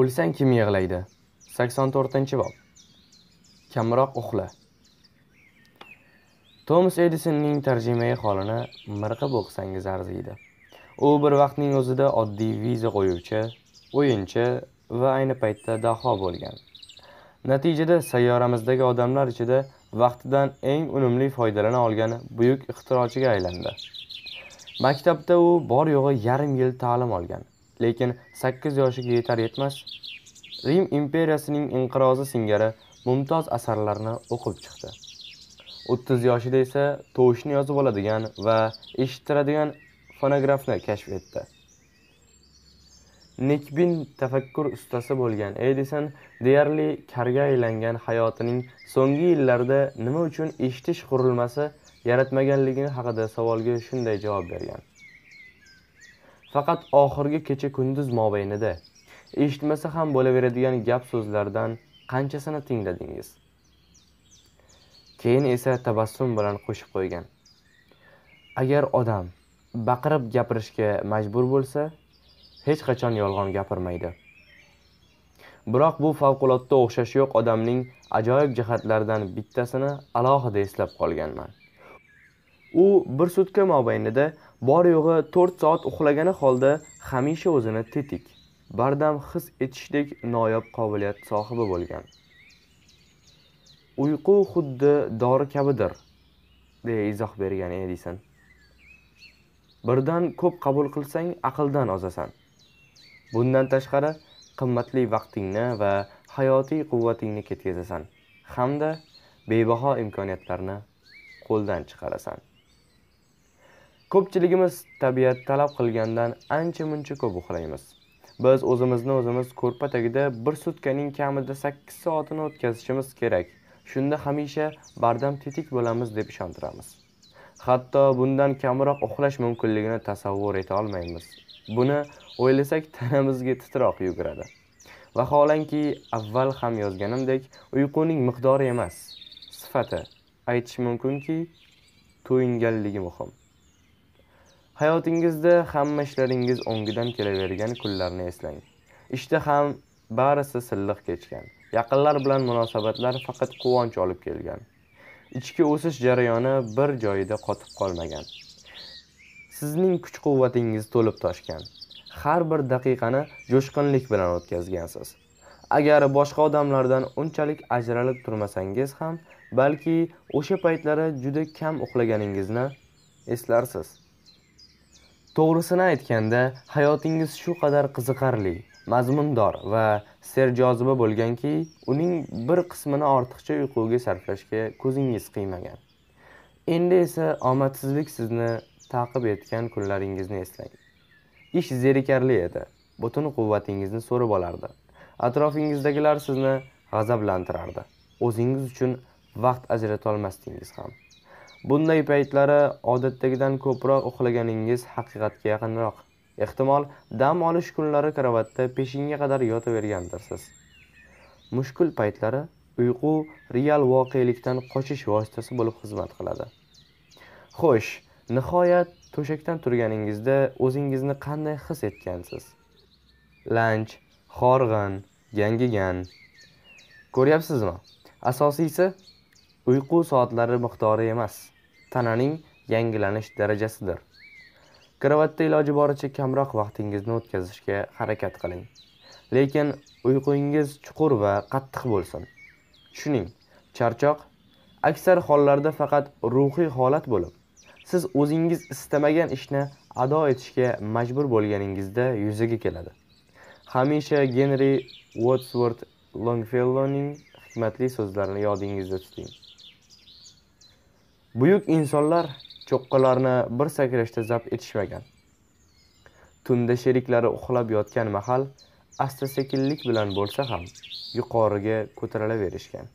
o'lsang kim yig'laydi sakson to'rtinchi bob kamroq uxla tomas edisonning tarjimai holini mirqib o'qisangiz arziydi u bir vaqtning o'zida oddiy viza qo'yuvchi o'yinchi va ayni paytda daho bo'lgan natijada sayyoramizdagi odamlar ichida vaqtidan eng unumli foydalana olgan buyuk ixtirochiga aylandi maktabda u bor yo'g'i yarim yil ta'lim olgan lekin sakkiz yoshiga yetar yetmas rim imperiyasining inqirozi singari mumtoz asarlarni o'qib chiqdi o'ttiz yoshida esa tovushni yozib oladigan va eshittiradigan fonografni kashf etdi nekbin tafakkur ustasi bo'lgan edison deyarli karga aylangan hayotining so'nggi yillarida nima uchun eshitish qurilmasi yaratmaganligi haqida savolga shunday javob bergan faqat oxirgi kecha kunduz mobaynida eshitmasa ham bo'laveradigan gap so'zlardan qanchasini tingladingiz keyin esa tabassum bilan qo'shib qo'ygan agar odam baqirib gapirishga majbur bo'lsa hech qachon yolg'on gapirmaydi biroq bu favqulodda o'xshashi yo'q odamning ajoyib jihatlaridan bittasini alohida eslab qolganman U bir sutka mobaynida bor yo'g'i 4 soat uxlagani holda hamisha o'zini tetik, bardam his etishdek noyob qobiliyat sohibi bo'lgan. Uyqu xuddi dori kabidir, deya izoh bergan Edison. Birdan ko'p qabul qilsang, aqldan ozasan. Bundan tashqari, qimmatli vaqtingni va hayotiy quvvatingni ketkazasan hamda bebaho imkoniyatlarni qo'ldan chiqarasan Ko'pchiligimiz tabiat talab qilgandan ancha muncha ko'p uxlaymiz. Biz o'zimizni o'zimiz ko'rpa tagida bir sutkaning kamida 8 soatini o'tkazishimiz kerak. Shunda hamisha bardam tetik bo'lamiz deb ishontiramiz. Hatto bundan kamroq uxlash mumkinligini tasavvur eta olmaymiz. Buni o'ylasak tanamizga titroq yuguradi. Vaholanki, avval ham yozganimdek, uyquning miqdori emas, sifati. Aytish mumkinki, to'yinganligi muhim. hayotingizda hamma ishlaringiz o'ngidan kelavergan kunlarni eslang ishda ham barisi silliq kechgan yaqinlar bilan munosabatlar faqat quvonch olib kelgan ichki o'sish jarayoni bir joyida qotib qolmagan sizning kuch quvvatingiz to'lib toshgan har bir daqiqani jo'shqinlik bilan o'tkazgansiz agar boshqa odamlardan unchalik ajralib turmasangiz ham balki o'sha paytlari juda kam uxlaganingizni eslarsiz To'g'risini aytganda, hayotingiz shu qadar qiziqarli, mazmundor va serjoziba bo'lganki, uning bir qismini ortiqcha uyquga sarflashga ko'zingiz qiymagan. Endi esa omadsizlik sizni ta'qib etgan kunlaringizni eslang. Ish zerikarli edi. Butun quvvatingizni so'rib olardi. Atrofingizdagilar sizni g'azablantirardi. O'zingiz uchun vaqt ajrata olmasdingiz ham. Bunday paytlari odatdagidan ko'proq uxlaganingiz haqiqatga yaqinroq. Ehtimol, dam olish kunlari karavatda peshinga qadar yotavergandirsiz. Mushkul paytlari uyqu real voqelikdan qochish vositasi bo'lib xizmat qiladi. Xo'sh, nihoyat to'shakdan turganingizda o'zingizni qanday his etgansiz? Lanch, horg'in, yangigan. Ko'ryapsizmi? Asosiysi uyqu soatlari miqdori emas tananing yangilanish darajasidir karavotda iloji boricha kamroq vaqtingizni o'tkazishga harakat qiling lekin uyqungiz chuqur va qattiq bo'lsin tushuning charchoq aksar hollarda faqat ruhiy holat bo'lib siz o'zingiz istamagan ishni ado etishga majbur bo'lganingizda yuzaga keladi hamisha genri Wordsworth longfellowning hikmatli so'zlarini yodingizda tuting buyuk insonlar cho'qqilarni bir sakrashda zabt etishmagan tunda sheriklari uxlab yotgan mahal asta sekinlik bilan bo'lsa ham yuqoriga ko'tarilaverishgan